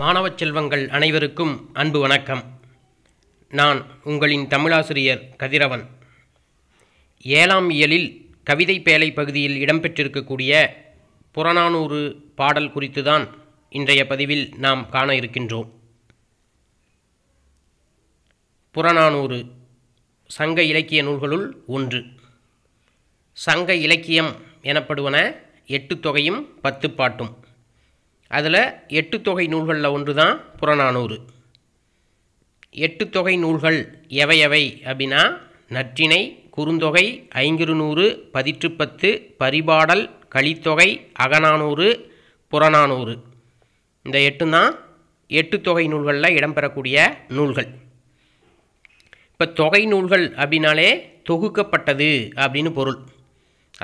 மாணவ செல்வங்கள் அனைவருக்கும் அன்பு வணக்கம் நான் உங்களின் தமிழாசிரியர் கதிரவன் ஏழாம் இயலில் கவிதை பேலை பகுதியில் இடம்பெற்றிருக்கக்கூடிய புறநானூறு பாடல் குறித்துதான் இன்றைய பதிவில் நாம் காண இருக்கின்றோம் புறநானூறு சங்க இலக்கிய நூல்களுள் ஒன்று சங்க இலக்கியம் எனப்படுவன எட்டு தொகையும் பத்து பாட்டும் அதில் எட்டு தொகை நூல்களில் ஒன்று தான் புறநானூறு எட்டு தொகை நூல்கள் எவை எவை அப்படின்னா நற்றினை குறுந்தொகை ஐங்கிருநூறு பதிற்றுப்பத்து பரிபாடல் களித்தொகை அகநானூறு புறநானூறு இந்த எட்டு தான் எட்டு தொகை நூல்களில் இடம்பெறக்கூடிய நூல்கள் இப்போ தொகை நூல்கள் அப்படின்னாலே தொகுக்கப்பட்டது அப்படின்னு பொருள்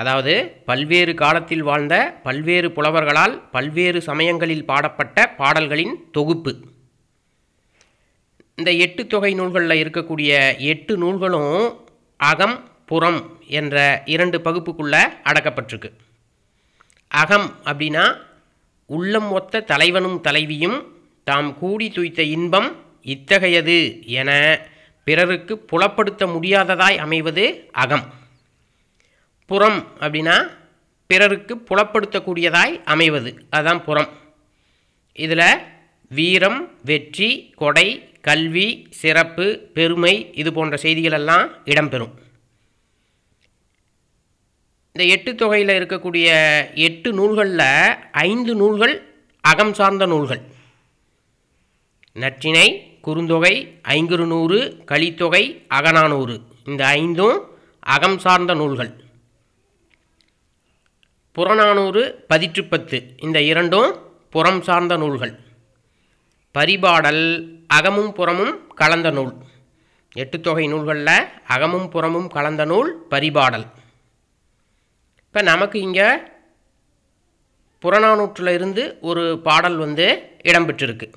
அதாவது பல்வேறு காலத்தில் வாழ்ந்த பல்வேறு புலவர்களால் பல்வேறு சமயங்களில் பாடப்பட்ட பாடல்களின் தொகுப்பு இந்த எட்டு தொகை நூல்களில் இருக்கக்கூடிய எட்டு நூல்களும் அகம் புறம் என்ற இரண்டு பகுப்புக்குள்ளே அடக்கப்பட்டிருக்கு அகம் அப்படின்னா உள்ளம் ஒத்த தலைவனும் தலைவியும் தாம் கூடி துய்த்த இன்பம் இத்தகையது என பிறருக்கு புலப்படுத்த முடியாததாய் அமைவது அகம் புறம் அப்படின்னா பிறருக்கு புலப்படுத்தக்கூடியதாய் அமைவது அதுதான் புறம் இதில் வீரம் வெற்றி கொடை கல்வி சிறப்பு பெருமை இது போன்ற செய்திகளெல்லாம் இடம்பெறும் இந்த எட்டு தொகையில் இருக்கக்கூடிய எட்டு நூல்களில் ஐந்து நூல்கள் அகம் சார்ந்த நூல்கள் நற்றினை குறுந்தொகை ஐங்குறு நூறு களித்தொகை அகநானூறு இந்த ஐந்தும் அகம் சார்ந்த நூல்கள் புறநானூறு பதிற்றுப்பத்து இந்த இரண்டும் புறம் சார்ந்த நூல்கள் பரிபாடல் அகமும் புறமும் கலந்த நூல் எட்டு தொகை நூல்களில் அகமும் புறமும் கலந்த நூல் பரிபாடல் இப்போ நமக்கு இங்கே புறநானூற்றில் இருந்து ஒரு பாடல் வந்து இடம்பெற்றிருக்கு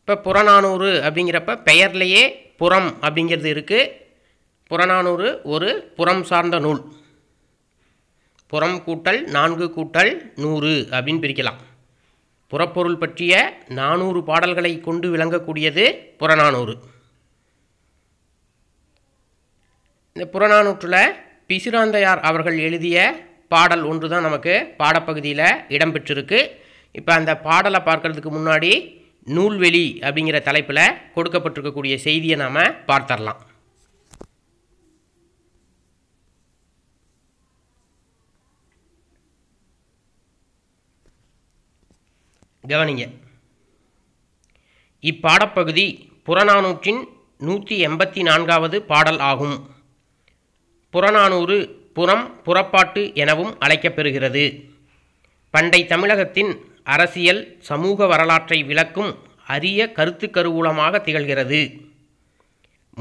இப்போ புறநானூறு அப்படிங்கிறப்ப பெயர்லேயே புறம் அப்படிங்கிறது இருக்குது புறநானூறு ஒரு புறம் சார்ந்த நூல் புறம் கூட்டல் நான்கு கூட்டல் நூறு அப்படின்னு பிரிக்கலாம் புறப்பொருள் பற்றிய நானூறு பாடல்களை கொண்டு விளங்கக்கூடியது புறநானூறு இந்த புறநானூற்றில் பிசுராந்தையார் அவர்கள் எழுதிய பாடல் ஒன்று தான் நமக்கு பாடப்பகுதியில் இடம்பெற்றிருக்கு இப்போ அந்த பாடலை பார்க்கறதுக்கு முன்னாடி நூல்வெளி அப்படிங்கிற தலைப்பில் கொடுக்கப்பட்டிருக்கக்கூடிய செய்தியை நாம் பார்த்தரலாம் கவனிங்க இப்பாடப்பகுதி புறநானூற்றின் நூற்றி எண்பத்தி நான்காவது பாடல் ஆகும் புறநானூறு புறம் புறப்பாட்டு எனவும் அழைக்கப்பெறுகிறது பண்டை தமிழகத்தின் அரசியல் சமூக வரலாற்றை விளக்கும் அரிய கருத்து கருவூலமாக திகழ்கிறது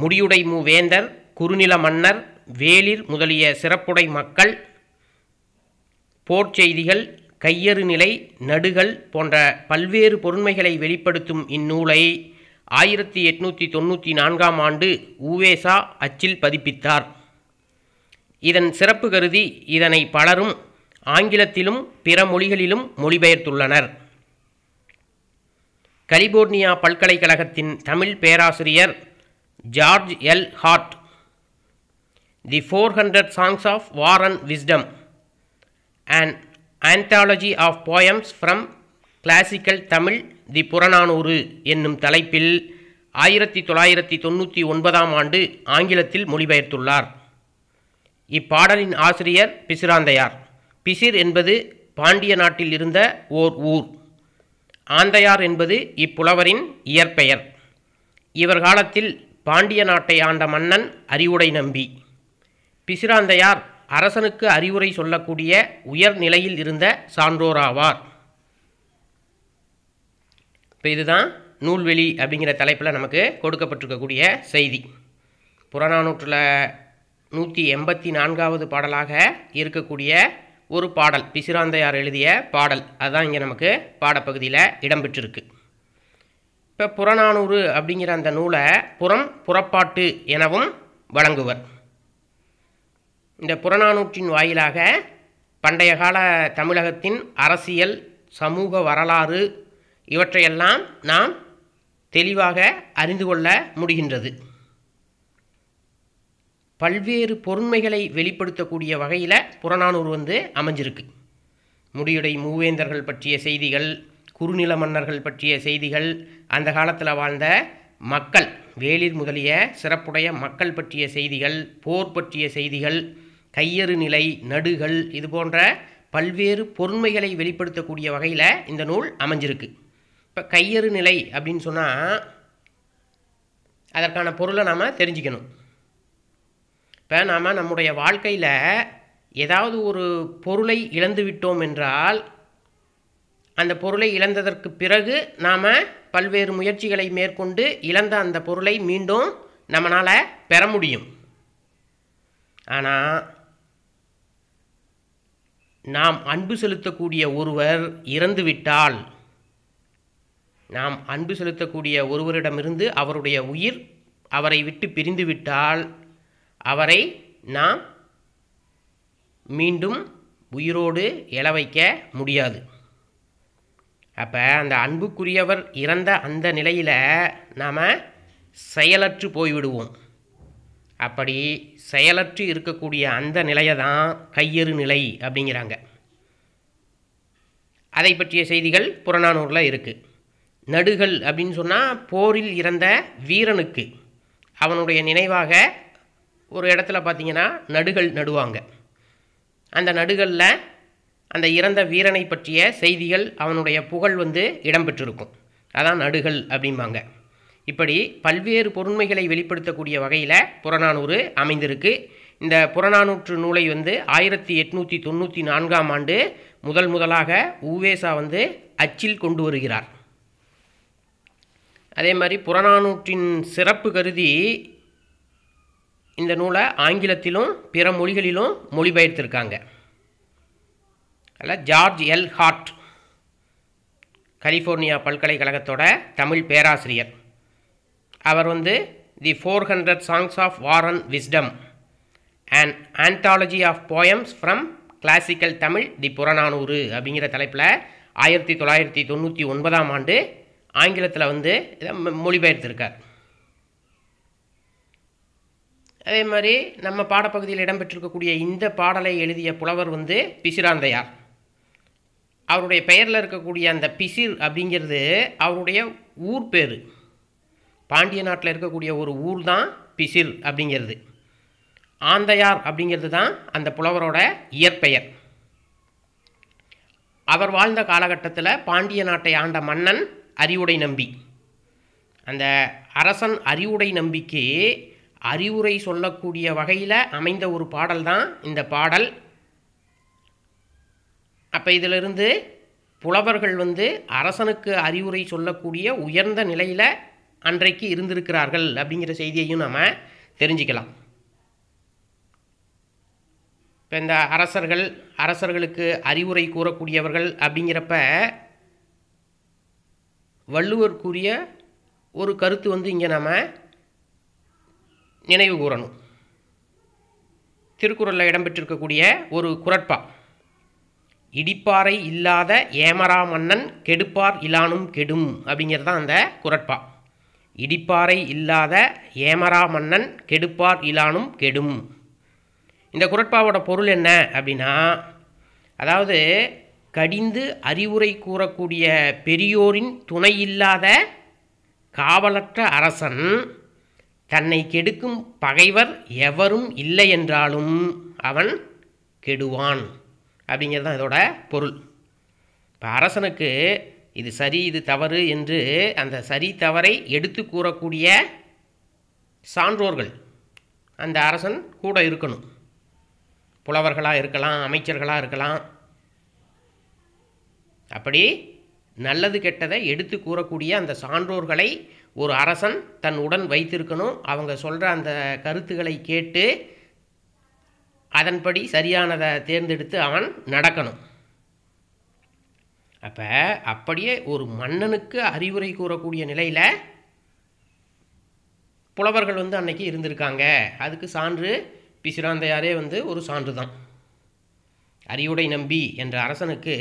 முடியுடை மூவேந்தர் குறுநில மன்னர் வேளிர் முதலிய சிறப்புடை மக்கள் போர்ச்செய்திகள் கையறு நிலை நடுகள் போன்ற பல்வேறு பொருண்மைகளை வெளிப்படுத்தும் இந்நூலை ஆயிரத்தி எட்நூற்றி தொண்ணூற்றி நான்காம் ஆண்டு ஊவேசா அச்சில் பதிப்பித்தார் இதன் சிறப்பு கருதி இதனை பலரும் ஆங்கிலத்திலும் பிற மொழிகளிலும் மொழிபெயர்த்துள்ளனர் கலிபோர்னியா பல்கலைக்கழகத்தின் தமிழ் பேராசிரியர் George L Hart the four hundred songs of war and wisdom and anthology of poems from classical Tamil the Purananuru என்னும் தலைப்பில் ஆயிரத்தி தொள்ளாயிரத்தி தொண்ணூற்றி ஒன்பதாம் ஆண்டு ஆங்கிலத்தில் மொழிபெயர்த்துள்ளார் இப்பாடலின் ஆசிரியர் பிசிராந்தையார் பிசிர் என்பது பாண்டிய நாட்டில் இருந்த ஓர் ஊர் ஆந்தையார் என்பது இப்புலவரின் இயற்பெயர் இவர் காலத்தில் பாண்டிய நாட்டை ஆண்ட மன்னன் அறிவுடை நம்பி பிசிராந்தையார் அரசனுக்கு அறிவுரை சொல்லக்கூடிய உயர் நிலையில் இருந்த சான்றோராவார் இப்போ இதுதான் நூல்வெளி அப்படிங்கிற தலைப்பில் நமக்கு கொடுக்கப்பட்டிருக்கக்கூடிய செய்தி புறநானூற்றில் நூற்றி எண்பத்தி நான்காவது பாடலாக இருக்கக்கூடிய ஒரு பாடல் பிசிராந்தையார் எழுதிய பாடல் அதுதான் இங்கே நமக்கு பாடப்பகுதியில் இடம்பெற்றிருக்கு இப்போ புறநானூறு அப்படிங்கிற அந்த நூலை புறம் புறப்பாட்டு எனவும் வழங்குவர் இந்த புறநானூற்றின் வாயிலாக பண்டைய கால தமிழகத்தின் அரசியல் சமூக வரலாறு இவற்றையெல்லாம் நாம் தெளிவாக அறிந்து கொள்ள முடிகின்றது பல்வேறு பொருண்மைகளை வெளிப்படுத்தக்கூடிய வகையில் புறநானூறு வந்து அமைஞ்சிருக்கு முடியுடை மூவேந்தர்கள் பற்றிய செய்திகள் குறுநில மன்னர்கள் பற்றிய செய்திகள் அந்த காலத்தில் வாழ்ந்த மக்கள் வேளிர் முதலிய சிறப்புடைய மக்கள் பற்றிய செய்திகள் போர் பற்றிய செய்திகள் கையறு நிலை நடுகள் இது போன்ற பல்வேறு பொருண்மைகளை வெளிப்படுத்தக்கூடிய வகையில் இந்த நூல் அமைஞ்சிருக்கு இப்போ கையறு நிலை அப்படின்னு சொன்னால் அதற்கான பொருளை நாம் தெரிஞ்சுக்கணும் இப்போ நாம் நம்முடைய வாழ்க்கையில் ஏதாவது ஒரு பொருளை இழந்து விட்டோம் என்றால் அந்த பொருளை இழந்ததற்கு பிறகு நாம் பல்வேறு முயற்சிகளை மேற்கொண்டு இழந்த அந்த பொருளை மீண்டும் நம்மளால் பெற முடியும் ஆனால் நாம் அன்பு செலுத்தக்கூடிய ஒருவர் இறந்துவிட்டால் நாம் அன்பு செலுத்தக்கூடிய ஒருவரிடமிருந்து அவருடைய உயிர் அவரை விட்டு பிரிந்துவிட்டால் அவரை நாம் மீண்டும் உயிரோடு எழ வைக்க முடியாது அப்போ அந்த அன்புக்குரியவர் இறந்த அந்த நிலையில் நாம் செயலற்று போய்விடுவோம் அப்படி செயலற்று இருக்கக்கூடிய அந்த நிலையை தான் கையெறு நிலை அப்படிங்கிறாங்க அதை பற்றிய செய்திகள் புறநானூரில் இருக்குது நடுகள் அப்படின்னு சொன்னால் போரில் இறந்த வீரனுக்கு அவனுடைய நினைவாக ஒரு இடத்துல பார்த்திங்கன்னா நடுகள் நடுவாங்க அந்த நடுகளில் அந்த இறந்த வீரனை பற்றிய செய்திகள் அவனுடைய புகழ் வந்து இடம்பெற்றிருக்கும் அதான் நடுகள் அப்படிம்பாங்க இப்படி பல்வேறு பொருண்மைகளை வெளிப்படுத்தக்கூடிய வகையில் புறநானூறு அமைந்திருக்கு இந்த புறநானூற்று நூலை வந்து ஆயிரத்தி எட்நூற்றி தொண்ணூற்றி நான்காம் ஆண்டு முதல் முதலாக உவேசா வந்து அச்சில் கொண்டு வருகிறார் அதே மாதிரி புறநானூற்றின் சிறப்பு கருதி இந்த நூலை ஆங்கிலத்திலும் பிற மொழிகளிலும் மொழிபெயர்த்திருக்காங்க அதில் ஜார்ஜ் எல் ஹார்ட் கலிஃபோர்னியா பல்கலைக்கழகத்தோட தமிழ் பேராசிரியர் அவர் வந்து the four hundred songs of war and wisdom and anthology of poems from classical Tamil the Purananuru அப்படிங்கிற தலைப்பில் ஆயிரத்தி தொள்ளாயிரத்தி தொண்ணூற்றி ஒன்பதாம் ஆண்டு ஆங்கிலத்தில் வந்து இதை மொழிபெயர்த்திருக்கார் அதே மாதிரி நம்ம பாடப்பகுதியில் இடம்பெற்றிருக்கக்கூடிய இந்த பாடலை எழுதிய புலவர் வந்து பிசிராந்தையார் அவருடைய பெயரில் இருக்கக்கூடிய அந்த பிசிர் அப்படிங்கிறது அவருடைய ஊர் பேர் பாண்டிய நாட்டில் இருக்கக்கூடிய ஒரு ஊர் தான் பிசில் அப்படிங்கிறது ஆந்தையார் அப்படிங்கிறது தான் அந்த புலவரோட இயற்பெயர் அவர் வாழ்ந்த காலகட்டத்தில் பாண்டிய நாட்டை ஆண்ட மன்னன் அறிவுடை நம்பி அந்த அரசன் அறிவுடை நம்பிக்கு அறிவுரை சொல்லக்கூடிய வகையில் அமைந்த ஒரு பாடல் தான் இந்த பாடல் அப்போ இதிலிருந்து புலவர்கள் வந்து அரசனுக்கு அறிவுரை சொல்லக்கூடிய உயர்ந்த நிலையில் அன்றைக்கு இருந்திருக்கிறார்கள் அப்படிங்கிற செய்தியையும் நாம் தெரிஞ்சுக்கலாம் இப்போ இந்த அரசர்கள் அரசர்களுக்கு அறிவுரை கூறக்கூடியவர்கள் அப்படிங்கிறப்ப வள்ளுவருக்குரிய ஒரு கருத்து வந்து இங்கே நாம் நினைவு கூறணும் திருக்குறளில் இடம்பெற்றிருக்கக்கூடிய ஒரு குரட்பா இடிப்பாறை இல்லாத ஏமரா மன்னன் கெடுப்பார் இலானும் கெடும் அப்படிங்கிறது தான் அந்த குரட்பா இடிப்பாறை இல்லாத ஏமரா மன்னன் கெடுப்பார் இலானும் கெடும் இந்த குரட்பாவோட பொருள் என்ன அப்படின்னா அதாவது கடிந்து அறிவுரை கூறக்கூடிய பெரியோரின் துணை இல்லாத காவலற்ற அரசன் தன்னை கெடுக்கும் பகைவர் எவரும் இல்லை என்றாலும் அவன் கெடுவான் அப்படிங்கிறது தான் இதோட பொருள் இப்போ அரசனுக்கு இது சரி இது தவறு என்று அந்த சரி தவறை எடுத்து கூறக்கூடிய சான்றோர்கள் அந்த அரசன் கூட இருக்கணும் புலவர்களாக இருக்கலாம் அமைச்சர்களாக இருக்கலாம் அப்படி நல்லது கெட்டதை எடுத்து கூறக்கூடிய அந்த சான்றோர்களை ஒரு அரசன் தன் உடன் வைத்திருக்கணும் அவங்க சொல்கிற அந்த கருத்துக்களை கேட்டு அதன்படி சரியானதை தேர்ந்தெடுத்து அவன் நடக்கணும் அப்போ அப்படியே ஒரு மன்னனுக்கு அறிவுரை கூறக்கூடிய நிலையில் புலவர்கள் வந்து அன்னைக்கு இருந்திருக்காங்க அதுக்கு சான்று பிசுராந்தையாரே வந்து ஒரு சான்று தான் அறிவுடை நம்பி என்ற அரசனுக்கு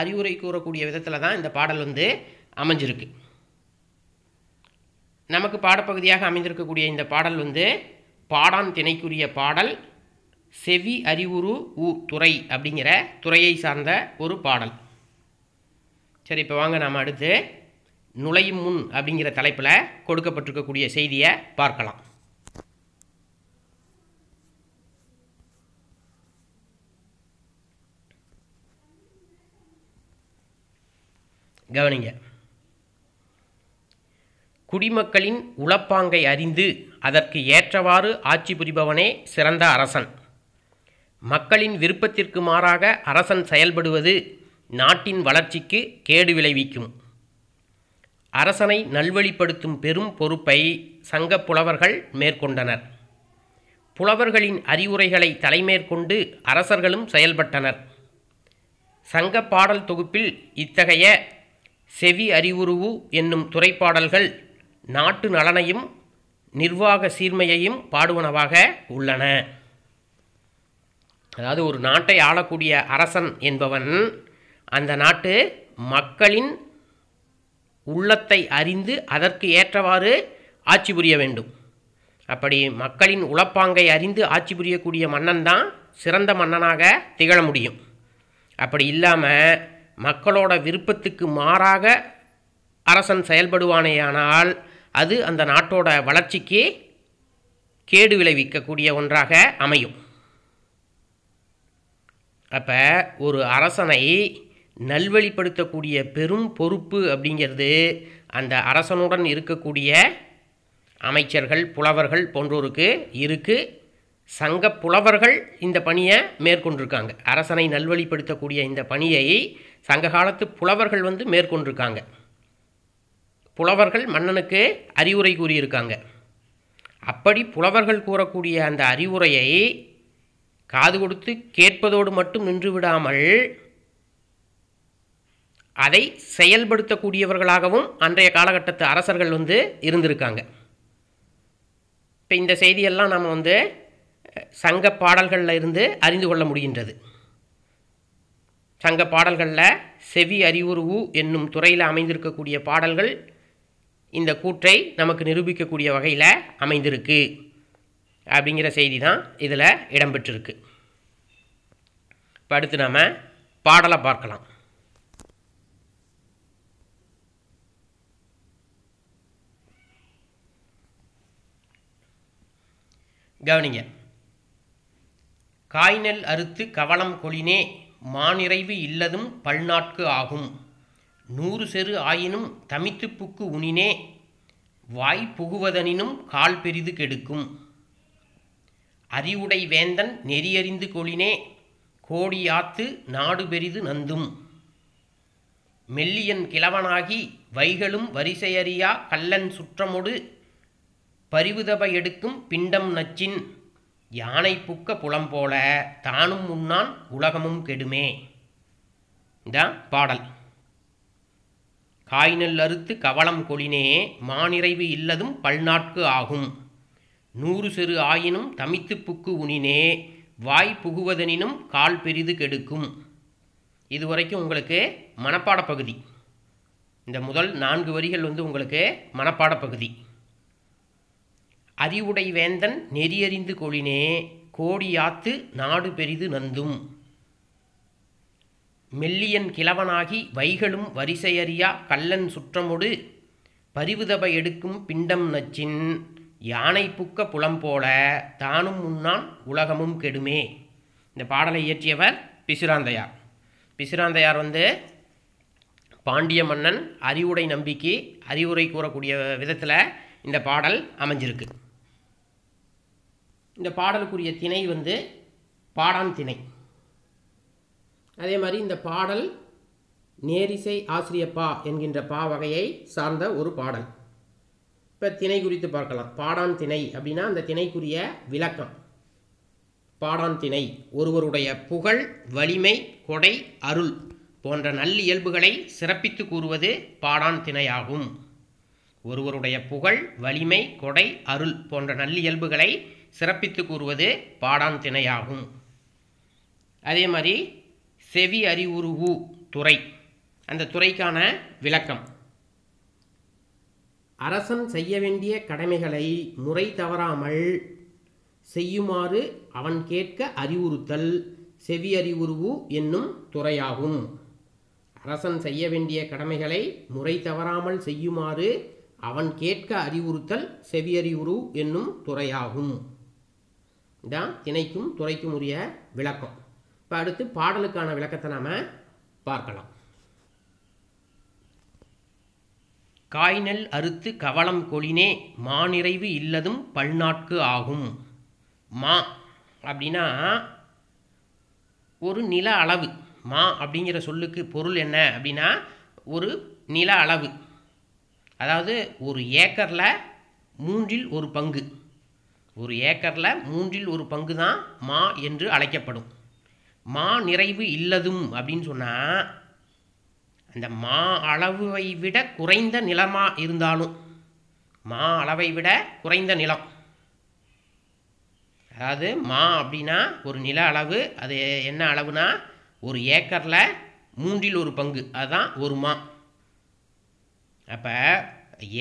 அறிவுரை கூறக்கூடிய விதத்தில் தான் இந்த பாடல் வந்து அமைஞ்சிருக்கு நமக்கு பாடப்பகுதியாக அமைந்திருக்கக்கூடிய இந்த பாடல் வந்து பாடான் திணைக்குரிய பாடல் செவி அறிவுறு ஊ துறை அப்படிங்கிற துறையை சார்ந்த ஒரு பாடல் சரி இப்போ வாங்க நாம் அடுத்து நுழையும் முன் அப்படிங்கிற தலைப்பில் கொடுக்கப்பட்டிருக்கக்கூடிய செய்தியை பார்க்கலாம் கவனிங்க குடிமக்களின் உளப்பாங்கை அறிந்து அதற்கு ஏற்றவாறு ஆட்சி புரிபவனே சிறந்த அரசன் மக்களின் விருப்பத்திற்கு மாறாக அரசன் செயல்படுவது நாட்டின் வளர்ச்சிக்கு கேடு விளைவிக்கும் அரசனை நல்வழிப்படுத்தும் பெரும் பொறுப்பை சங்க புலவர்கள் மேற்கொண்டனர் புலவர்களின் அறிவுரைகளை தலைமேற்கொண்டு அரசர்களும் செயல்பட்டனர் சங்க பாடல் தொகுப்பில் இத்தகைய செவி அறிவுருவு என்னும் துறைப்பாடல்கள் நாட்டு நலனையும் நிர்வாக சீர்மையையும் பாடுவனவாக உள்ளன அதாவது ஒரு நாட்டை ஆளக்கூடிய அரசன் என்பவன் அந்த நாட்டு மக்களின் உள்ளத்தை அறிந்து அதற்கு ஏற்றவாறு ஆட்சி புரிய வேண்டும் அப்படி மக்களின் உழப்பாங்கை அறிந்து ஆட்சி புரியக்கூடிய மன்னன் தான் சிறந்த மன்னனாக திகழ முடியும் அப்படி இல்லாமல் மக்களோட விருப்பத்துக்கு மாறாக அரசன் செயல்படுவானேயானால் அது அந்த நாட்டோட வளர்ச்சிக்கு கேடு விளைவிக்கக்கூடிய ஒன்றாக அமையும் அப்போ ஒரு அரசனை நல்வழிப்படுத்தக்கூடிய பெரும் பொறுப்பு அப்படிங்கிறது அந்த அரசனுடன் இருக்கக்கூடிய அமைச்சர்கள் புலவர்கள் போன்றோருக்கு இருக்குது சங்க புலவர்கள் இந்த பணியை மேற்கொண்டிருக்காங்க அரசனை நல்வழிப்படுத்தக்கூடிய இந்த பணியை சங்க காலத்து புலவர்கள் வந்து மேற்கொண்டிருக்காங்க புலவர்கள் மன்னனுக்கு அறிவுரை கூறியிருக்காங்க அப்படி புலவர்கள் கூறக்கூடிய அந்த அறிவுரையை காது கொடுத்து கேட்பதோடு மட்டும் நின்று விடாமல் அதை செயல்படுத்தக்கூடியவர்களாகவும் அன்றைய காலகட்டத்து அரசர்கள் வந்து இருந்திருக்காங்க இப்போ இந்த செய்தியெல்லாம் நாம் வந்து சங்க பாடல்களில் இருந்து அறிந்து கொள்ள முடிகின்றது சங்க பாடல்களில் செவி அறிவுருவு என்னும் துறையில் அமைந்திருக்கக்கூடிய பாடல்கள் இந்த கூற்றை நமக்கு நிரூபிக்கக்கூடிய வகையில் அமைந்திருக்கு அப்படிங்கிற செய்தி தான் இதில் இடம்பெற்றிருக்கு இப்போ அடுத்து நாம் பாடலை பார்க்கலாம் கவனிங்க காய்நெல் அறுத்து கவளம் கொளினே மானிறைவு இல்லதும் பல்நாட்கு ஆகும் நூறு செரு ஆயினும் தமித்துப்புக்கு உனினே வாய் புகுவதனினும் கால் பெரிது கெடுக்கும் அறிவுடை வேந்தன் நெறியறிந்து கொளினே கோடியாத்து நாடு பெரிது நந்தும் மெல்லியன் கிழவனாகி வைகளும் வரிசையறியா கல்லன் சுற்றமொடு பரிவுதப எடுக்கும் பிண்டம் நச்சின் யானை புக்க புலம் போல தானும் முன்னான் உலகமும் கெடுமே இதான் பாடல் காய்நெல் அறுத்து கவளம் கொளினே மாநிறைவு இல்லதும் பல்நாட்கு ஆகும் நூறு சிறு ஆயினும் தமித்து புக்கு உனினே வாய் புகுவதனினும் கால் பெரிது கெடுக்கும் இதுவரைக்கும் உங்களுக்கு மனப்பாடப்பகுதி இந்த முதல் நான்கு வரிகள் வந்து உங்களுக்கு மனப்பாடப்பகுதி அறிவுடை வேந்தன் நெறியறிந்து கொழினே கோடியாத்து நாடு பெரிது நந்தும் மெல்லியன் கிழவனாகி வைகளும் வரிசையறியா கல்லன் சுற்றமொடு பரிவுதப எடுக்கும் பிண்டம் நச்சின் யானை புக்க புலம்போல தானும் முன்னான் உலகமும் கெடுமே இந்த பாடலை இயற்றியவர் பிசுராந்தையார் பிசுராந்தையார் வந்து பாண்டிய மன்னன் அறிவுடை நம்பிக்கை அறிவுரை கூறக்கூடிய விதத்தில் இந்த பாடல் அமைஞ்சிருக்கு இந்த பாடலுக்குரிய திணை வந்து பாடான் திணை அதே மாதிரி இந்த பாடல் நேரிசை ஆசிரியப்பா என்கின்ற பா வகையை சார்ந்த ஒரு பாடல் இப்போ திணை குறித்து பார்க்கலாம் பாடான் திணை அப்படின்னா அந்த திணைக்குரிய விளக்கம் பாடான் திணை ஒருவருடைய புகழ் வலிமை கொடை அருள் போன்ற நல்லியல்புகளை சிறப்பித்து கூறுவது பாடான் திணையாகும் ஒருவருடைய புகழ் வலிமை கொடை அருள் போன்ற நல்லியல்புகளை சிறப்பித்து கூறுவது பாடான் திணையாகும் அதே மாதிரி செவி அறிவுருவு துறை அந்த துறைக்கான விளக்கம் அரசன் செய்ய வேண்டிய கடமைகளை முறை தவறாமல் செய்யுமாறு அவன் கேட்க அறிவுறுத்தல் செவி அறிவுருவு என்னும் துறையாகும் அரசன் செய்ய வேண்டிய கடமைகளை முறை தவறாமல் செய்யுமாறு அவன் கேட்க அறிவுறுத்தல் செவியறிவுரு என்னும் துறையாகும் இதான் திணைக்கும் துறைக்கும் உரிய விளக்கம் இப்போ அடுத்து பாடலுக்கான விளக்கத்தை நாம் பார்க்கலாம் காய்நல் அறுத்து கவளம் கொளினே மாநிறைவு இல்லதும் பல்நாட்கு ஆகும் மா அப்படின்னா ஒரு நில அளவு மா அப்படிங்கிற சொல்லுக்கு பொருள் என்ன அப்படின்னா ஒரு நில அளவு அதாவது ஒரு ஏக்கரில் மூன்றில் ஒரு பங்கு ஒரு ஏக்கரில் மூன்றில் ஒரு பங்கு தான் மா என்று அழைக்கப்படும் மா நிறைவு இல்லதும் அப்படின்னு சொன்னால் அந்த மா அளவை விட குறைந்த நிலமாக இருந்தாலும் மா அளவை விட குறைந்த நிலம் அதாவது மா அப்படின்னா ஒரு நில அளவு அது என்ன அளவுனா ஒரு ஏக்கரில் மூன்றில் ஒரு பங்கு அதுதான் ஒரு மா அப்போ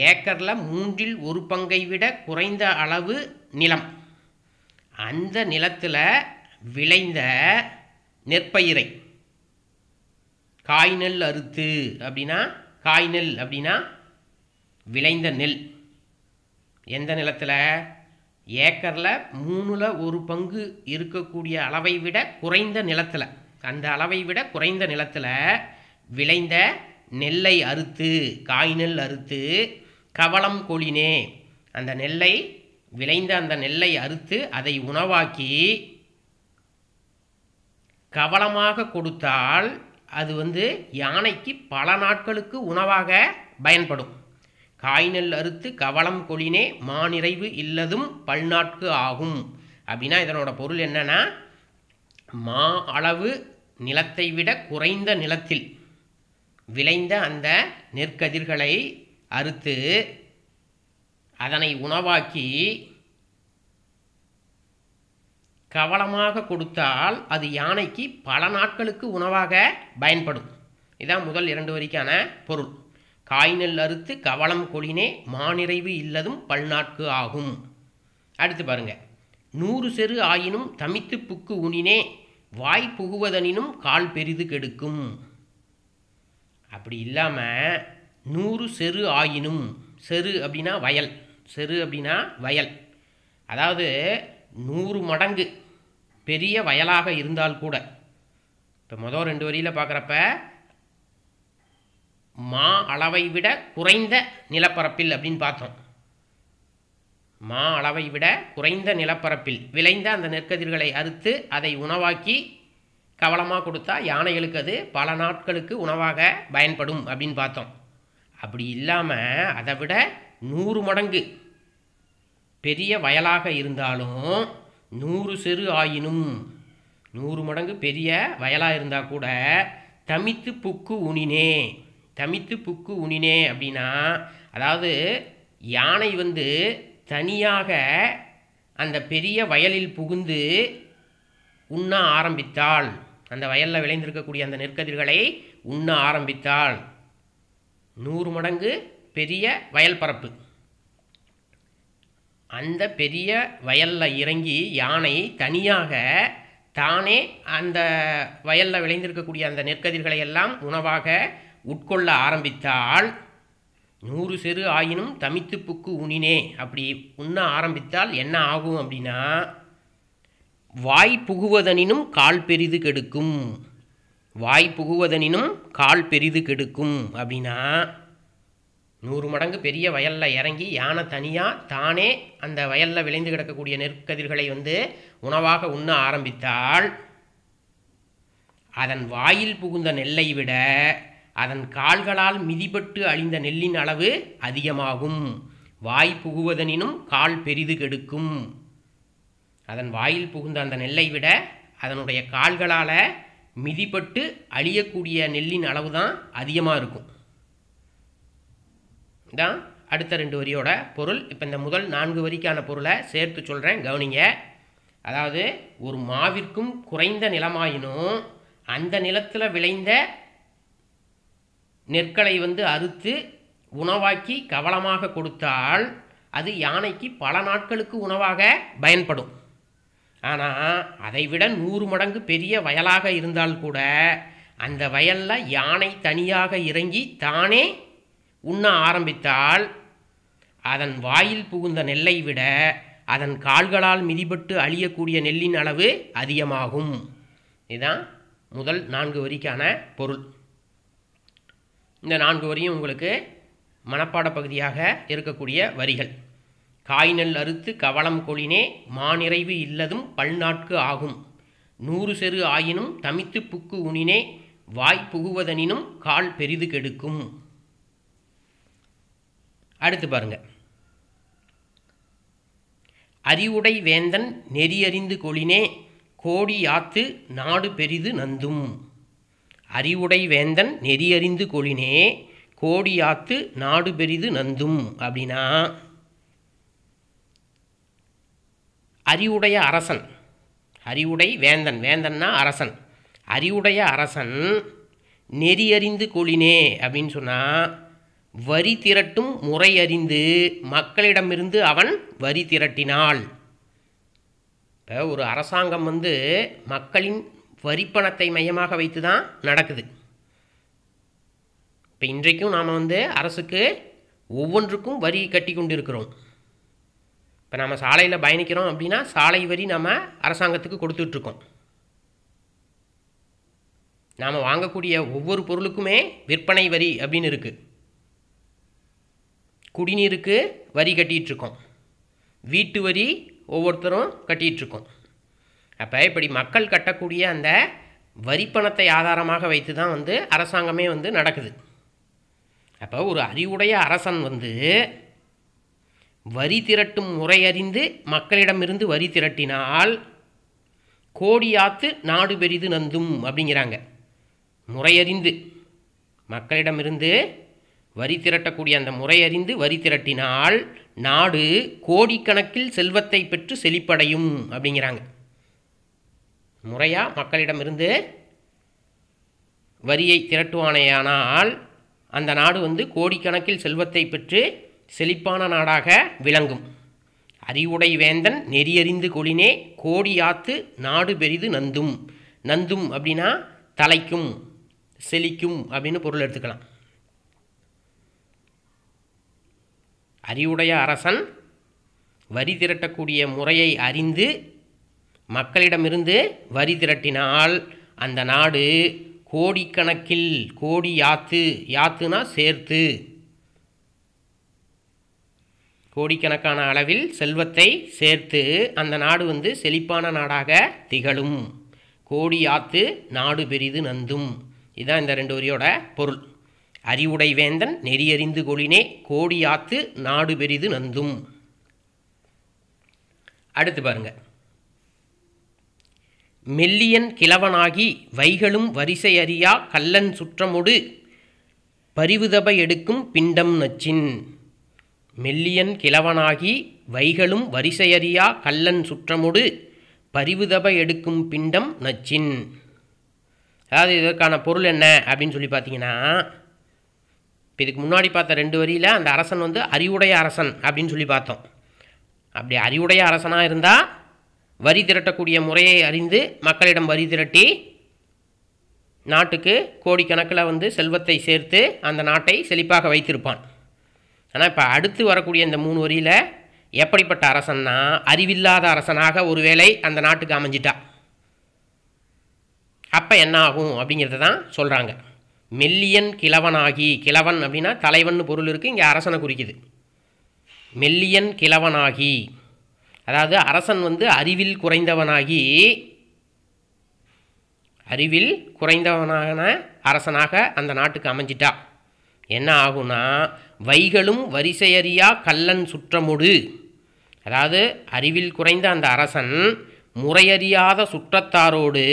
ஏக்கரில் மூன்றில் ஒரு பங்கை விட குறைந்த அளவு நிலம் அந்த நிலத்தில் விளைந்த நெற்பயிரை காய் நெல் அறுத்து அப்படின்னா காய் நெல் அப்படின்னா விளைந்த நெல் எந்த நிலத்தில் ஏக்கரில் மூணில் ஒரு பங்கு இருக்கக்கூடிய அளவை விட குறைந்த நிலத்தில் அந்த அளவை விட குறைந்த நிலத்தில் விளைந்த நெல்லை அறுத்து காய் நெல் அறுத்து கவளம் கொளினே அந்த நெல்லை விளைந்த அந்த நெல்லை அறுத்து அதை உணவாக்கி கவலமாக கொடுத்தால் அது வந்து யானைக்கு பல நாட்களுக்கு உணவாக பயன்படும் காய் நெல் அறுத்து கவலம் கொளினே மாநிறைவு இல்லதும் பல்நாட்கு ஆகும் அப்படின்னா இதனோட பொருள் என்னென்னா மா அளவு நிலத்தை விட குறைந்த நிலத்தில் விளைந்த அந்த நெற்கதிர்களை அறுத்து அதனை உணவாக்கி கவலமாக கொடுத்தால் அது யானைக்கு பல நாட்களுக்கு உணவாக பயன்படும் இதான் முதல் இரண்டு வரைக்கான பொருள் காய்நெல் அறுத்து கவலம் கொழினே மாநிறைவு இல்லதும் பல்நாட்கு ஆகும் அடுத்து பாருங்க நூறு செரு ஆயினும் தமித்து புக்கு உணினே வாய் புகுவதனினும் கால் பெரிது கெடுக்கும் அப்படி இல்லாமல் நூறு செரு ஆயினும் செரு அப்படின்னா வயல் செரு அப்படின்னா வயல் அதாவது நூறு மடங்கு பெரிய வயலாக இருந்தால் கூட இப்போ மொதல் ரெண்டு வரியில் பார்க்குறப்ப மா அளவை விட குறைந்த நிலப்பரப்பில் அப்படின்னு பார்த்தோம் மா அளவை விட குறைந்த நிலப்பரப்பில் விளைந்த அந்த நெற்கதிர்களை அறுத்து அதை உணவாக்கி கவலமாக கொடுத்தா யானைகளுக்கு அது பல நாட்களுக்கு உணவாக பயன்படும் அப்படின்னு பார்த்தோம் அப்படி இல்லாமல் அதை விட நூறு மடங்கு பெரிய வயலாக இருந்தாலும் நூறு செரு ஆயினும் நூறு மடங்கு பெரிய வயலாக இருந்தால் கூட தமித்து புக்கு உனினே தமித்து புக்கு உனினே அப்படின்னா அதாவது யானை வந்து தனியாக அந்த பெரிய வயலில் புகுந்து உண்ண ஆரம்பித்தாள் அந்த வயலில் விளைந்திருக்கக்கூடிய அந்த நெற்கதிர்களை உண்ண ஆரம்பித்தாள் நூறு மடங்கு பெரிய வயல் பரப்பு அந்த பெரிய வயலில் இறங்கி யானை தனியாக தானே அந்த வயலில் விளைந்திருக்கக்கூடிய அந்த நெற்கதிர்களை எல்லாம் உணவாக உட்கொள்ள ஆரம்பித்தால் நூறு செரு ஆயினும் தமித்து புக்கு உணினே அப்படி உண்ண ஆரம்பித்தால் என்ன ஆகும் அப்படின்னா வாய் புகுவதனினும் கால் பெரிது கெடுக்கும் வாய் புகுவதனினும் கால் பெரிது கெடுக்கும் அப்படின்னா நூறு மடங்கு பெரிய வயலில் இறங்கி யானை தனியாக தானே அந்த வயலில் விளைந்து கிடக்கக்கூடிய நெற்கதிர்களை வந்து உணவாக உண்ண ஆரம்பித்தால் அதன் வாயில் புகுந்த நெல்லை விட அதன் கால்களால் மிதிப்பட்டு அழிந்த நெல்லின் அளவு அதிகமாகும் வாய் புகுவதனினும் கால் பெரிது கெடுக்கும் அதன் வாயில் புகுந்த அந்த நெல்லை விட அதனுடைய கால்களால் மிதிப்பட்டு அழியக்கூடிய நெல்லின் அளவு தான் அதிகமாக இருக்கும் தான் அடுத்த ரெண்டு வரியோட பொருள் இப்போ இந்த முதல் நான்கு வரிக்கான பொருளை சேர்த்து சொல்கிறேன் கவனிங்க அதாவது ஒரு மாவிற்கும் குறைந்த நிலமாயினும் அந்த நிலத்தில் விளைந்த நெற்களை வந்து அறுத்து உணவாக்கி கவலமாக கொடுத்தால் அது யானைக்கு பல நாட்களுக்கு உணவாக பயன்படும் ஆனால் அதைவிட நூறு மடங்கு பெரிய வயலாக இருந்தால் கூட அந்த வயலில் யானை தனியாக இறங்கி தானே உண்ண ஆரம்பித்தால் அதன் வாயில் புகுந்த நெல்லை விட அதன் கால்களால் மிதிப்பட்டு அழியக்கூடிய நெல்லின் அளவு அதிகமாகும் இதுதான் முதல் நான்கு வரிக்கான பொருள் இந்த நான்கு வரியும் உங்களுக்கு மனப்பாட பகுதியாக இருக்கக்கூடிய வரிகள் காய்நெல் அறுத்து கவளம் கொளினே மாநிறைவு இல்லதும் பல்நாட்கு ஆகும் நூறு செரு ஆயினும் தமித்து புக்கு உணினே வாய் புகுவதனினும் கால் பெரிது கெடுக்கும் அடுத்து பாருங்கள் அறிவுடை வேந்தன் நெறியறிந்து கொளினே கோடி யாத்து நாடு பெரிது நந்தும் அறிவுடை வேந்தன் நெறியறிந்து கொளினே கோடி யாத்து நாடு பெரிது நந்தும் அப்படின்னா அறிவுடைய அரசன் அறிவுடை வேந்தன் வேந்தன்னா அரசன் அறிவுடைய அரசன் நெறியறிந்து கொளினே அப்படின்னு சொன்னால் வரி திரட்டும் முறை அறிந்து மக்களிடமிருந்து அவன் வரி திரட்டினாள் இப்போ ஒரு அரசாங்கம் வந்து மக்களின் வரிப்பணத்தை மையமாக வைத்து தான் நடக்குது இப்போ இன்றைக்கும் நாம் வந்து அரசுக்கு ஒவ்வொன்றுக்கும் வரி கட்டி கொண்டு இருக்கிறோம் இப்போ நம்ம சாலையில் பயணிக்கிறோம் அப்படின்னா சாலை வரி நம்ம அரசாங்கத்துக்கு கொடுத்துட்ருக்கோம் நாம் வாங்கக்கூடிய ஒவ்வொரு பொருளுக்குமே விற்பனை வரி அப்படின்னு இருக்குது குடிநீருக்கு வரி கட்டிகிட்ருக்கோம் வீட்டு வரி ஒவ்வொருத்தரும் கட்டிகிட்ருக்கோம் அப்போ இப்படி மக்கள் கட்டக்கூடிய அந்த வரிப்பணத்தை ஆதாரமாக வைத்து தான் வந்து அரசாங்கமே வந்து நடக்குது அப்போ ஒரு அறிவுடைய அரசன் வந்து வரி திரட்டும் முறை அறிந்து மக்களிடமிருந்து வரி திரட்டினால் கோடியாத்து நாடு பெரிது நந்தும் அப்படிங்கிறாங்க முறையறிந்து மக்களிடமிருந்து வரி திரட்டக்கூடிய அந்த முறை அறிந்து வரி திரட்டினால் நாடு கோடிக்கணக்கில் செல்வத்தை பெற்று செழிப்படையும் அப்படிங்கிறாங்க முறையாக மக்களிடமிருந்து வரியை திரட்டுவானேயானால் அந்த நாடு வந்து கோடிக்கணக்கில் செல்வத்தை பெற்று செழிப்பான நாடாக விளங்கும் அறிவுடை வேந்தன் நெறியறிந்து கொளினே கோடியாத்து நாடு பெரிது நந்தும் நந்தும் அப்படின்னா தலைக்கும் செழிக்கும் அப்படின்னு பொருள் எடுத்துக்கலாம் அறிவுடைய அரசன் வரி திரட்டக்கூடிய முறையை அறிந்து மக்களிடமிருந்து வரி திரட்டினால் அந்த நாடு கோடிக்கணக்கில் கோடி யாத்து யாத்துனா சேர்த்து கோடிக்கணக்கான அளவில் செல்வத்தை சேர்த்து அந்த நாடு வந்து செழிப்பான நாடாக திகழும் கோடி யாத்து நாடு பெரிது நந்தும் இதுதான் இந்த ரெண்டு வரியோட பொருள் அறிவுடை வேந்தன் நெறியறிந்து கொளினே கோடியாத்து நாடு பெரிது நந்தும் அடுத்து பாருங்க மெல்லியன் கிழவனாகி வைகளும் வரிசை அறியா கல்லன் சுற்றமுடு பரிவுதபை எடுக்கும் பிண்டம் நச்சின் மெல்லியன் கிழவனாகி வைகளும் வரிசையறியா கல்லன் சுற்றமுடு பரிவுதபை எடுக்கும் பிண்டம் நச்சின் அதாவது இதற்கான பொருள் என்ன அப்படின்னு சொல்லி பார்த்தீங்கன்னா இப்போ இதுக்கு முன்னாடி பார்த்த ரெண்டு வரியில் அந்த அரசன் வந்து அறிவுடைய அரசன் அப்படின்னு சொல்லி பார்த்தோம் அப்படி அறிவுடைய அரசனாக இருந்தால் வரி திரட்டக்கூடிய முறையை அறிந்து மக்களிடம் வரி திரட்டி நாட்டுக்கு கோடிக்கணக்கில் வந்து செல்வத்தை சேர்த்து அந்த நாட்டை செழிப்பாக வைத்திருப்பான் ஆனால் இப்போ அடுத்து வரக்கூடிய இந்த மூணு வரியில் எப்படிப்பட்ட அரசன்னா அறிவில்லாத அரசனாக ஒருவேளை அந்த நாட்டுக்கு அமைஞ்சிட்டா அப்போ என்ன ஆகும் அப்படிங்கிறத தான் சொல்கிறாங்க மெல்லியன் கிழவனாகி கிழவன் அப்படின்னா தலைவன் பொருள் இருக்குது இங்கே அரசனை குறிக்குது மெல்லியன் கிழவனாகி அதாவது அரசன் வந்து அறிவில் குறைந்தவனாகி அறிவில் குறைந்தவனான அரசனாக அந்த நாட்டுக்கு அமைஞ்சிட்டா என்ன ஆகும்னா வைகளும் வரிசையறியா கல்லன் சுற்றமுடு அதாவது அறிவில் குறைந்த அந்த அரசன் முறையறியாத சுற்றத்தாரோடு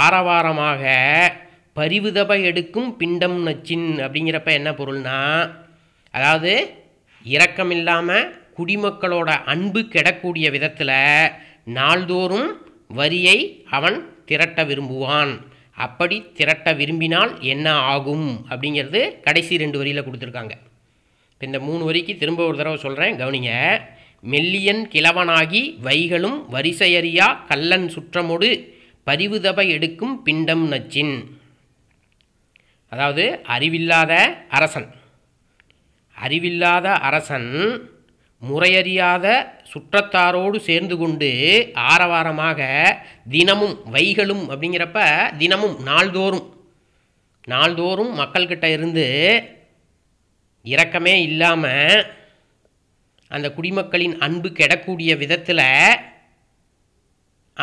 ஆரவாரமாக பரிவுதப எடுக்கும் பிண்டம் நச்சின் அப்படிங்கிறப்ப என்ன பொருள்னா அதாவது இரக்கம் இல்லாமல் குடிமக்களோட அன்பு கெடக்கூடிய விதத்தில் நாள்தோறும் வரியை அவன் திரட்ட விரும்புவான் அப்படி திரட்ட விரும்பினால் என்ன ஆகும் அப்படிங்கிறது கடைசி ரெண்டு வரியில் கொடுத்துருக்காங்க இந்த மூணு வரிக்கு திரும்ப ஒரு தடவை சொல்கிறேன் கவனிங்க மெல்லியன் கிழவனாகி வைகளும் வரிசையறியா கல்லன் சுற்றமொடு பரிவுதப எடுக்கும் பிண்டம் நச்சின் அதாவது அறிவில்லாத அரசன் அறிவில்லாத அரசன் முறையறியாத சுற்றத்தாரோடு சேர்ந்து கொண்டு ஆரவாரமாக தினமும் வைகளும் அப்படிங்கிறப்ப தினமும் நாள்தோறும் நாள்தோறும் மக்கள்கிட்ட இருந்து இரக்கமே இல்லாமல் அந்த குடிமக்களின் அன்பு கெடக்கூடிய விதத்தில்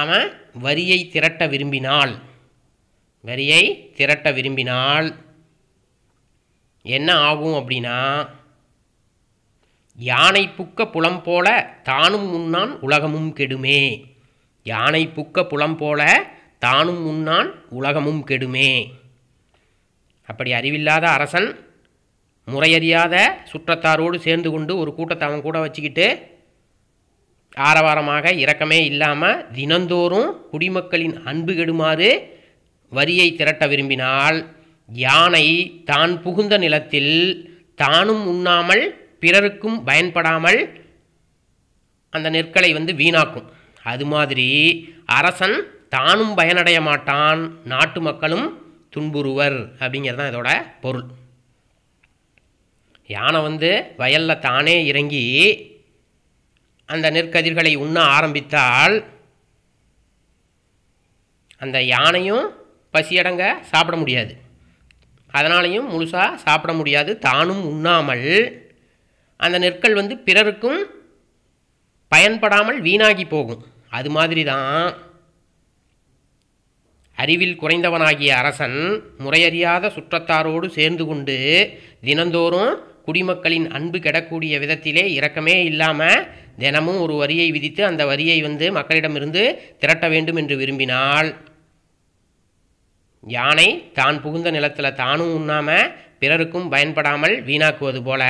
அவன் வரியை திரட்ட விரும்பினாள் வரியை திரட்ட விரும்பினால் என்ன ஆகும் அப்படின்னா யானை புக்க புலம் போல தானும் முன்னான் உலகமும் கெடுமே யானை புக்க புலம் போல தானும் முன்னான் உலகமும் கெடுமே அப்படி அறிவில்லாத அரசன் முறையறியாத சுற்றத்தாரோடு சேர்ந்து கொண்டு ஒரு கூட்டத்தை அவன் கூட வச்சுக்கிட்டு ஆரவாரமாக இறக்கமே இல்லாமல் தினந்தோறும் குடிமக்களின் அன்பு கெடுமாறு வரியை திரட்ட விரும்பினால் யானை தான் புகுந்த நிலத்தில் தானும் உண்ணாமல் பிறருக்கும் பயன்படாமல் அந்த நெற்களை வந்து வீணாக்கும் அது மாதிரி அரசன் தானும் பயனடைய மாட்டான் நாட்டு மக்களும் துன்புறுவர் அப்படிங்கிறது தான் இதோட பொருள் யானை வந்து வயலில் தானே இறங்கி அந்த நெற்கதிர்களை உண்ண ஆரம்பித்தால் அந்த யானையும் பசியடங்க சாப்பிட முடியாது அதனாலையும் முழுசாக சாப்பிட முடியாது தானும் உண்ணாமல் அந்த நெற்கள் வந்து பிறருக்கும் பயன்படாமல் வீணாகி போகும் அது மாதிரி தான் அறிவில் குறைந்தவனாகிய அரசன் முறையறியாத சுற்றத்தாரோடு சேர்ந்து கொண்டு தினந்தோறும் குடிமக்களின் அன்பு கெடக்கூடிய விதத்திலே இரக்கமே இல்லாமல் தினமும் ஒரு வரியை விதித்து அந்த வரியை வந்து மக்களிடமிருந்து திரட்ட வேண்டும் என்று விரும்பினால் யானை தான் புகுந்த நிலத்தில் தானும் உண்ணாமல் பிறருக்கும் பயன்படாமல் வீணாக்குவது போல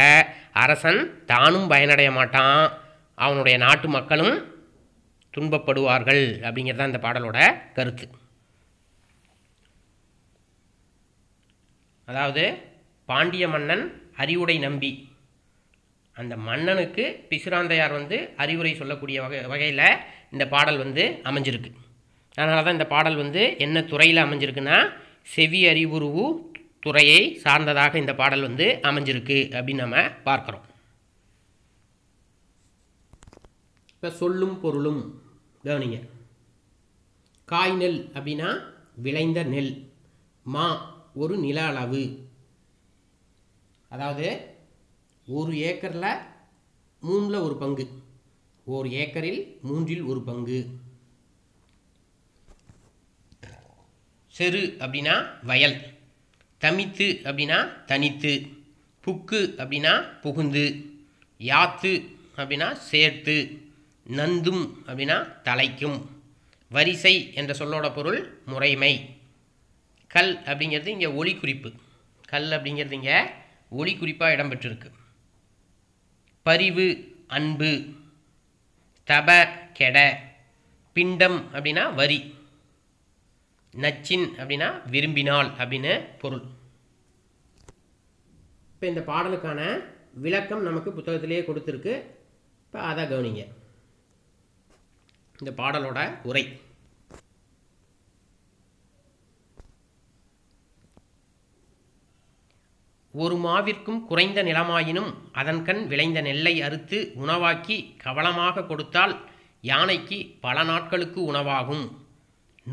அரசன் தானும் பயனடைய மாட்டான் அவனுடைய நாட்டு மக்களும் துன்பப்படுவார்கள் அப்படிங்கிறது தான் இந்த பாடலோட கருத்து அதாவது பாண்டிய மன்னன் அறிவுடை நம்பி அந்த மன்னனுக்கு பிசுராந்தையார் வந்து அறிவுரை சொல்லக்கூடிய வகை வகையில் இந்த பாடல் வந்து அமைஞ்சிருக்கு அதனால தான் இந்த பாடல் வந்து என்ன துறையில் அமைஞ்சிருக்குன்னா செவி அறிவுருவு துறையை சார்ந்ததாக இந்த பாடல் வந்து அமைஞ்சிருக்கு அப்படின்னு நம்ம பார்க்குறோம் இப்போ சொல்லும் பொருளும் கவனிங்க காய் நெல் அப்படின்னா விளைந்த நெல் மா ஒரு நில அளவு அதாவது ஒரு ஏக்கரில் மூணில் ஒரு பங்கு ஒரு ஏக்கரில் மூன்றில் ஒரு பங்கு செரு அப்படின்னா வயல் தமித்து அப்படின்னா தனித்து புக்கு அப்படின்னா புகுந்து யாத்து அப்படின்னா சேர்த்து நந்தும் அப்படின்னா தலைக்கும் வரிசை என்ற சொல்லோட பொருள் முறைமை கல் அப்படிங்கிறது இங்கே ஒளி குறிப்பு கல் அப்படிங்கிறது இங்கே ஒளி குறிப்பாக இடம்பெற்றிருக்கு பரிவு அன்பு தப கெட பிண்டம் அப்படின்னா வரி நச்சின் அப்படின்னா விரும்பினால் அப்படின்னு பொருள் இப்போ இந்த பாடலுக்கான விளக்கம் நமக்கு புத்தகத்திலேயே கொடுத்துருக்கு இப்போ அதை கவனிங்க இந்த பாடலோட உரை ஒரு மாவிற்கும் குறைந்த நிலமாயினும் அதன்கண் விளைந்த நெல்லை அறுத்து உணவாக்கி கவலமாக கொடுத்தால் யானைக்கு பல நாட்களுக்கு உணவாகும்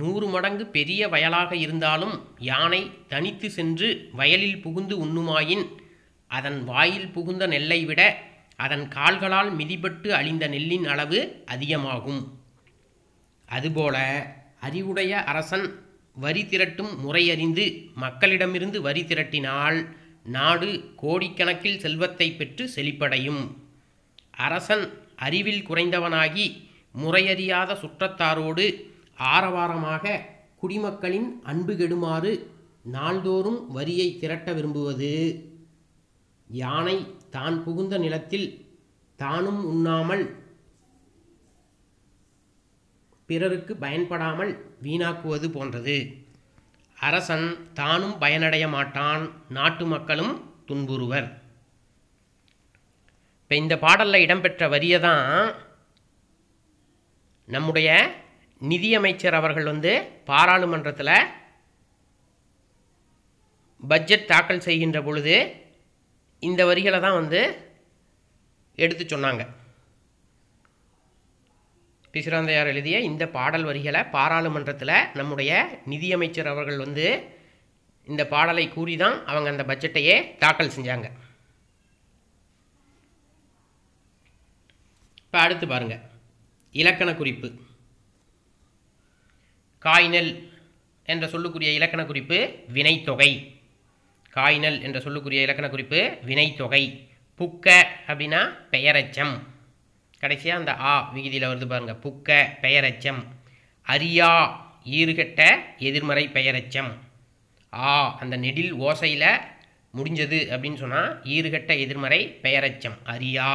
நூறு மடங்கு பெரிய வயலாக இருந்தாலும் யானை தனித்து சென்று வயலில் புகுந்து உண்ணுமாயின் அதன் வாயில் புகுந்த நெல்லை விட அதன் கால்களால் மிதிபட்டு அழிந்த நெல்லின் அளவு அதிகமாகும் அதுபோல அறிவுடைய அரசன் வரி திரட்டும் முறையறிந்து மக்களிடமிருந்து வரி திரட்டினால் நாடு கோடிக்கணக்கில் செல்வத்தை பெற்று செழிப்படையும் அரசன் அறிவில் குறைந்தவனாகி முறையறியாத சுற்றத்தாரோடு ஆரவாரமாக குடிமக்களின் அன்பு கெடுமாறு நாள்தோறும் வரியை திரட்ட விரும்புவது யானை தான் புகுந்த நிலத்தில் தானும் உண்ணாமல் பிறருக்கு பயன்படாமல் வீணாக்குவது போன்றது அரசன் தானும் பயனடைய மாட்டான் நாட்டு மக்களும் துன்புறுவர் இப்போ இந்த பாடலில் இடம்பெற்ற வரியை தான் நம்முடைய நிதியமைச்சர் அவர்கள் வந்து பாராளுமன்றத்தில் பட்ஜெட் தாக்கல் செய்கின்ற பொழுது இந்த வரிகளை தான் வந்து எடுத்து சொன்னாங்க பிசுராந்தையார் எழுதிய இந்த பாடல் வரிகளை பாராளுமன்றத்தில் நம்முடைய நிதியமைச்சர் அவர்கள் வந்து இந்த பாடலை கூறி தான் அவங்க அந்த பட்ஜெட்டையே தாக்கல் செஞ்சாங்க இப்போ அடுத்து பாருங்கள் இலக்கண குறிப்பு காய்நெல் என்ற சொல்லுக்குரிய இலக்கண குறிப்பு வினைத்தொகை காய்னல் என்ற சொல்லுக்குரிய இலக்கண குறிப்பு வினைத்தொகை புக்க அப்படின்னா பெயரச்சம் கடைசியாக அந்த ஆ விகுதியில் வருது பாருங்கள் புக்க பெயரச்சம் அரியா ஈறுகட்ட எதிர்மறை பெயரச்சம் ஆ அந்த நெடில் ஓசையில் முடிஞ்சது அப்படின்னு சொன்னால் ஈறுகட்ட எதிர்மறை பெயரச்சம் அரியா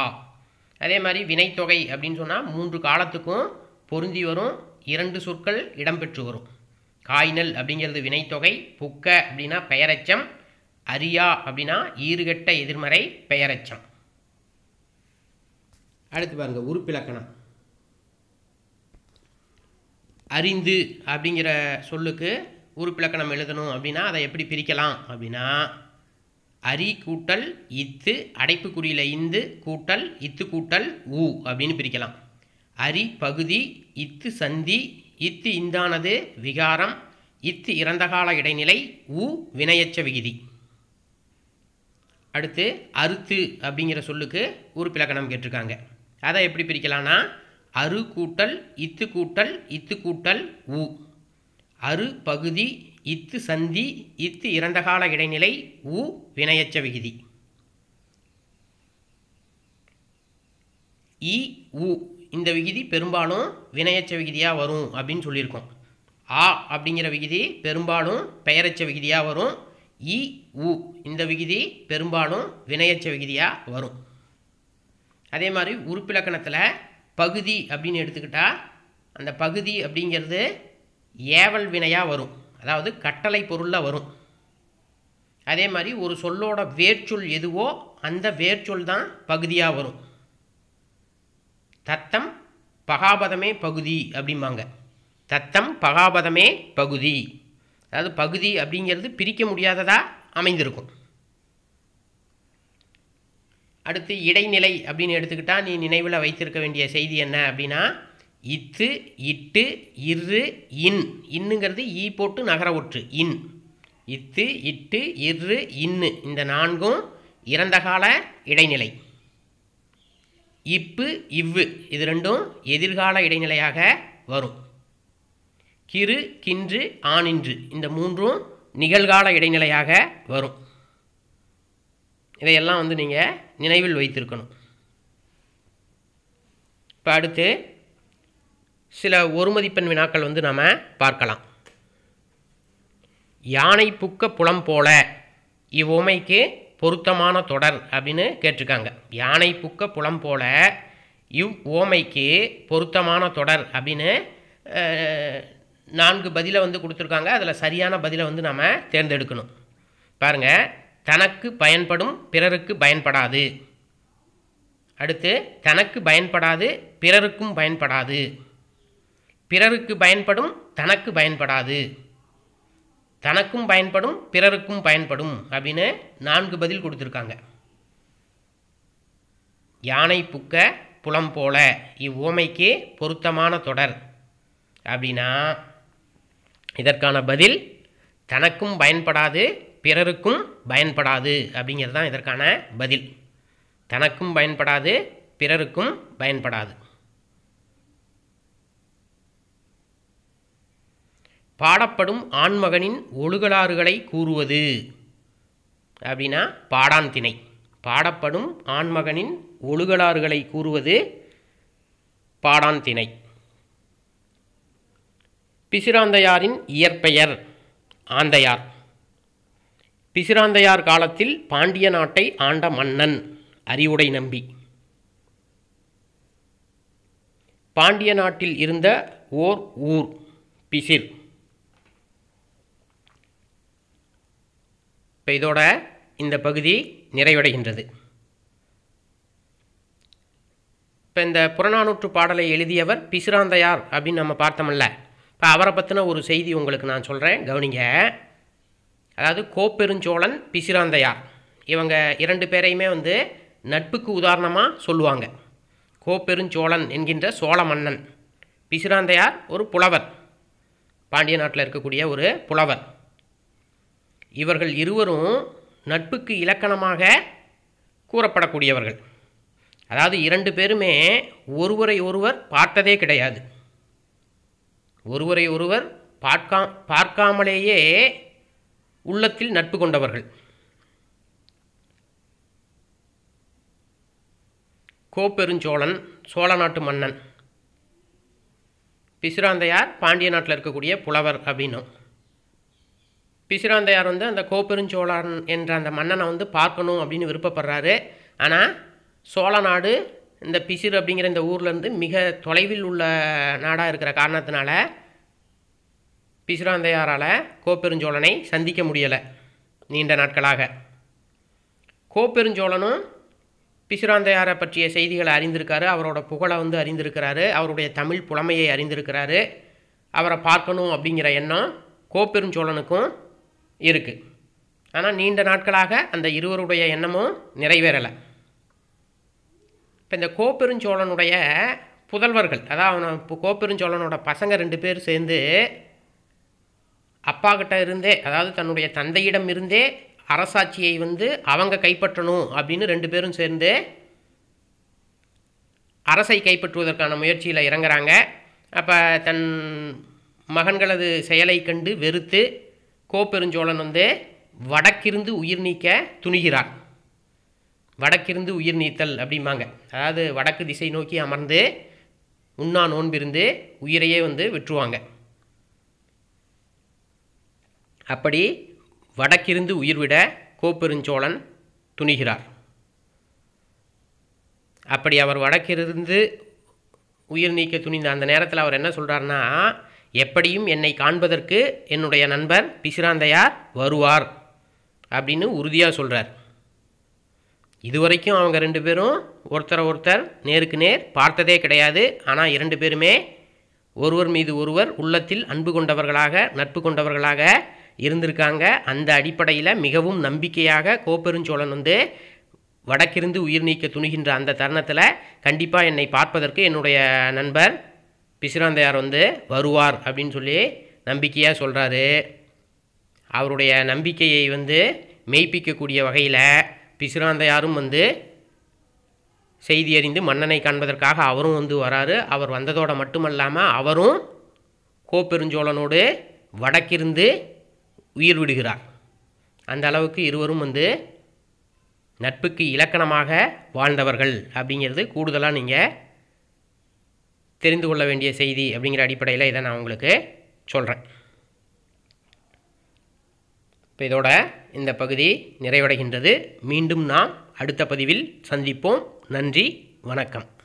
அதே மாதிரி வினைத்தொகை அப்படின்னு சொன்னால் மூன்று காலத்துக்கும் பொருந்தி வரும் இரண்டு சொற்கள் இடம்பெற்று வரும் காய்நல் அப்படிங்கிறது வினைத்தொகை புக்க அப்படின்னா பெயரச்சம் அரியா அப்படின்னா ஈறுகட்ட எதிர்மறை பெயரச்சம் அடுத்து பாருங்கள் உறுப்பிலக்கணம் அறிந்து அப்படிங்கிற சொல்லுக்கு உறுப்பிலக்கணம் எழுதணும் அப்படின்னா அதை எப்படி பிரிக்கலாம் அப்படின்னா அரி கூட்டல் இத்து அடைப்புக்குறியில் இந்து கூட்டல் இத்து கூட்டல் ஊ அப்படின்னு பிரிக்கலாம் அரி பகுதி இத்து சந்தி இத்து இந்தானது விகாரம் இத்து இறந்தகால இடைநிலை உ வினையச்ச விகுதி அடுத்து அறுத்து அப்படிங்கிற சொல்லுக்கு ஒரு பிலக்கணம் கேட்டிருக்காங்க அதை எப்படி பிரிக்கலாம்னா அரு கூட்டல் இத்து கூட்டல் இத்து கூட்டல் உ அரு பகுதி இத்து சந்தி இத்து இறந்தகால இடைநிலை உ வினையச்ச விகுதி இ உ இந்த விகுதி பெரும்பாலும் வினையச்ச விகுதியாக வரும் அப்படின்னு சொல்லியிருக்கோம் ஆ அப்படிங்கிற விகுதி பெரும்பாலும் பெயரச்ச விகுதியாக வரும் இ உ இந்த விகுதி பெரும்பாலும் வினையச்ச விகுதியாக வரும் அதே மாதிரி உறுப்பிலக்கணத்தில் பகுதி அப்படின்னு எடுத்துக்கிட்டால் அந்த பகுதி அப்படிங்கிறது ஏவல் வினையாக வரும் அதாவது கட்டளை பொருளில் வரும் அதே மாதிரி ஒரு சொல்லோட வேர்ச்சொல் எதுவோ அந்த வேர்ச்சொல் தான் பகுதியாக வரும் தத்தம் பகாபதமே பகுதி அப்படிம்பாங்க தத்தம் பகாபதமே பகுதி அதாவது பகுதி அப்படிங்கிறது பிரிக்க முடியாததாக அமைந்திருக்கும் அடுத்து இடைநிலை அப்படின்னு எடுத்துக்கிட்டால் நீ நினைவில் வைத்திருக்க வேண்டிய செய்தி என்ன அப்படின்னா இத்து இட்டு இரு இன் இன்னுங்கிறது ஈ போட்டு நகர ஒற்று இன் இத்து இட்டு இரு இன்னு இந்த நான்கும் இறந்தகால இடைநிலை இப்பு இவ்வு இது ரெண்டும் எதிர்கால இடைநிலையாக வரும் கிரு கின்று ஆனின்று இந்த மூன்றும் நிகழ்கால இடைநிலையாக வரும் இதையெல்லாம் வந்து நீங்கள் நினைவில் வைத்திருக்கணும் இப்போ அடுத்து சில ஒரு மதிப்பெண் வினாக்கள் வந்து நாம் பார்க்கலாம் யானை புக்க புலம் போல இவ்வுமைக்கு பொருத்தமான தொடர் அப்படின்னு கேட்டிருக்காங்க யானை புக்க புலம் போல இவ் ஓமைக்கு பொருத்தமான தொடர் அப்படின்னு நான்கு பதிலை வந்து கொடுத்துருக்காங்க அதில் சரியான பதிலை வந்து நாம் தேர்ந்தெடுக்கணும் பாருங்கள் தனக்கு பயன்படும் பிறருக்கு பயன்படாது அடுத்து தனக்கு பயன்படாது பிறருக்கும் பயன்படாது பிறருக்கு பயன்படும் தனக்கு பயன்படாது தனக்கும் பயன்படும் பிறருக்கும் பயன்படும் அப்படின்னு நான்கு பதில் கொடுத்துருக்காங்க யானை புக்க புலம் போல இவ்வோமைக்கு பொருத்தமான தொடர் அப்படின்னா இதற்கான பதில் தனக்கும் பயன்படாது பிறருக்கும் பயன்படாது அப்படிங்கிறது தான் இதற்கான பதில் தனக்கும் பயன்படாது பிறருக்கும் பயன்படாது பாடப்படும் ஆண்மகனின் ஒழுகலாறுகளை கூறுவது அப்படின்னா பாடான் திணை பாடப்படும் ஆண்மகனின் ஒழுகலாறுகளை கூறுவது பாடான் திணை பிசிராந்தையாரின் இயற்பெயர் ஆந்தையார் பிசிராந்தையார் காலத்தில் பாண்டிய நாட்டை ஆண்ட மன்னன் அறிவுடை நம்பி பாண்டிய நாட்டில் இருந்த ஓர் ஊர் பிசிர் இப்போ இதோட இந்த பகுதி நிறைவடைகின்றது இப்போ இந்த புறநானூற்று பாடலை எழுதியவர் பிசுராந்தையார் அப்படின்னு நம்ம பார்த்தோம்ல இப்போ அவரை பற்றின ஒரு செய்தி உங்களுக்கு நான் சொல்கிறேன் கவனிங்க அதாவது கோப்பெருஞ்சோழன் பிசுராந்தையார் இவங்க இரண்டு பேரையுமே வந்து நட்புக்கு உதாரணமாக சொல்லுவாங்க கோப்பெருஞ்சோழன் என்கின்ற சோழ மன்னன் பிசுராந்தையார் ஒரு புலவர் பாண்டிய நாட்டில் இருக்கக்கூடிய ஒரு புலவர் இவர்கள் இருவரும் நட்புக்கு இலக்கணமாக கூறப்படக்கூடியவர்கள் அதாவது இரண்டு பேருமே ஒருவரை ஒருவர் பார்த்ததே கிடையாது ஒருவரை ஒருவர் பார்க்கா பார்க்காமலேயே உள்ளத்தில் நட்பு கொண்டவர்கள் கோப்பெருஞ்சோழன் சோழ நாட்டு மன்னன் பிசுராந்தையார் பாண்டிய நாட்டில் இருக்கக்கூடிய புலவர் அப்படின்னும் பிசுராந்தையார் வந்து அந்த கோபெருஞ்சோழன் என்ற அந்த மன்னனை வந்து பார்க்கணும் அப்படின்னு விருப்பப்படுறாரு ஆனால் சோழ நாடு இந்த பிசிறு அப்படிங்கிற இந்த ஊர்லேருந்து மிக தொலைவில் உள்ள நாடாக இருக்கிற காரணத்தினால பிசுராந்தையாரால் கோப்பெருஞ்சோழனை சந்திக்க முடியலை நீண்ட நாட்களாக கோப்பெருஞ்சோழனும் பிசுராந்தையாரை பற்றிய செய்திகளை அறிந்திருக்காரு அவரோட புகழை வந்து அறிந்திருக்கிறாரு அவருடைய தமிழ் புலமையை அறிந்திருக்கிறாரு அவரை பார்க்கணும் அப்படிங்கிற எண்ணம் கோப்பெருஞ்சோழனுக்கும் இருக்குது ஆனால் நீண்ட நாட்களாக அந்த இருவருடைய எண்ணமும் நிறைவேறலை இப்போ இந்த கோப்பெருஞ்சோழனுடைய புதல்வர்கள் அதாவது அவன் கோப்பெருஞ்சோழனோட பசங்க ரெண்டு பேர் சேர்ந்து அப்பா கிட்ட இருந்தே அதாவது தன்னுடைய தந்தையிடம் இருந்தே அரசாட்சியை வந்து அவங்க கைப்பற்றணும் அப்படின்னு ரெண்டு பேரும் சேர்ந்து அரசை கைப்பற்றுவதற்கான முயற்சியில் இறங்குறாங்க அப்போ தன் மகன்களது செயலை கண்டு வெறுத்து கோப்பெருஞ்சோழன் வந்து வடக்கிருந்து உயிர் நீக்க துணிகிறான் வடக்கிருந்து உயிர் நீத்தல் அப்படிம்பாங்க அதாவது வடக்கு திசை நோக்கி அமர்ந்து உண்ணா நோன்பிருந்து உயிரையே வந்து விட்டுருவாங்க அப்படி வடக்கிருந்து உயிர்விட கோப்பெருஞ்சோழன் துணிகிறார் அப்படி அவர் வடக்கிருந்து உயிர் நீக்க துணிந்த அந்த நேரத்தில் அவர் என்ன சொல்கிறாருன்னா எப்படியும் என்னை காண்பதற்கு என்னுடைய நண்பர் பிசிராந்தையார் வருவார் அப்படின்னு உறுதியாக சொல்கிறார் இதுவரைக்கும் அவங்க ரெண்டு பேரும் ஒருத்தரை ஒருத்தர் நேருக்கு நேர் பார்த்ததே கிடையாது ஆனால் இரண்டு பேருமே ஒருவர் மீது ஒருவர் உள்ளத்தில் அன்பு கொண்டவர்களாக நட்பு கொண்டவர்களாக இருந்திருக்காங்க அந்த அடிப்படையில் மிகவும் நம்பிக்கையாக கோப்பெருஞ்சோழன் வந்து வடக்கிருந்து உயிர் நீக்க துணிகின்ற அந்த தருணத்தில் கண்டிப்பாக என்னை பார்ப்பதற்கு என்னுடைய நண்பர் பிசுராந்தையார் வந்து வருவார் அப்படின்னு சொல்லி நம்பிக்கையாக சொல்கிறாரு அவருடைய நம்பிக்கையை வந்து மெய்ப்பிக்கக்கூடிய வகையில் பிசுராந்தையாரும் வந்து செய்தி அறிந்து மன்னனை காண்பதற்காக அவரும் வந்து வராரு அவர் வந்ததோடு மட்டுமல்லாமல் அவரும் கோப்பெருஞ்சோழனோடு வடக்கிருந்து உயிர் விடுகிறார் அந்த அளவுக்கு இருவரும் வந்து நட்புக்கு இலக்கணமாக வாழ்ந்தவர்கள் அப்படிங்கிறது கூடுதலாக நீங்கள் தெரிந்து கொள்ள வேண்டிய செய்தி அப்படிங்கிற அடிப்படையில் இதை நான் உங்களுக்கு சொல்கிறேன் இப்போ இதோட இந்த பகுதி நிறைவடைகின்றது மீண்டும் நாம் அடுத்த பதிவில் சந்திப்போம் நன்றி வணக்கம்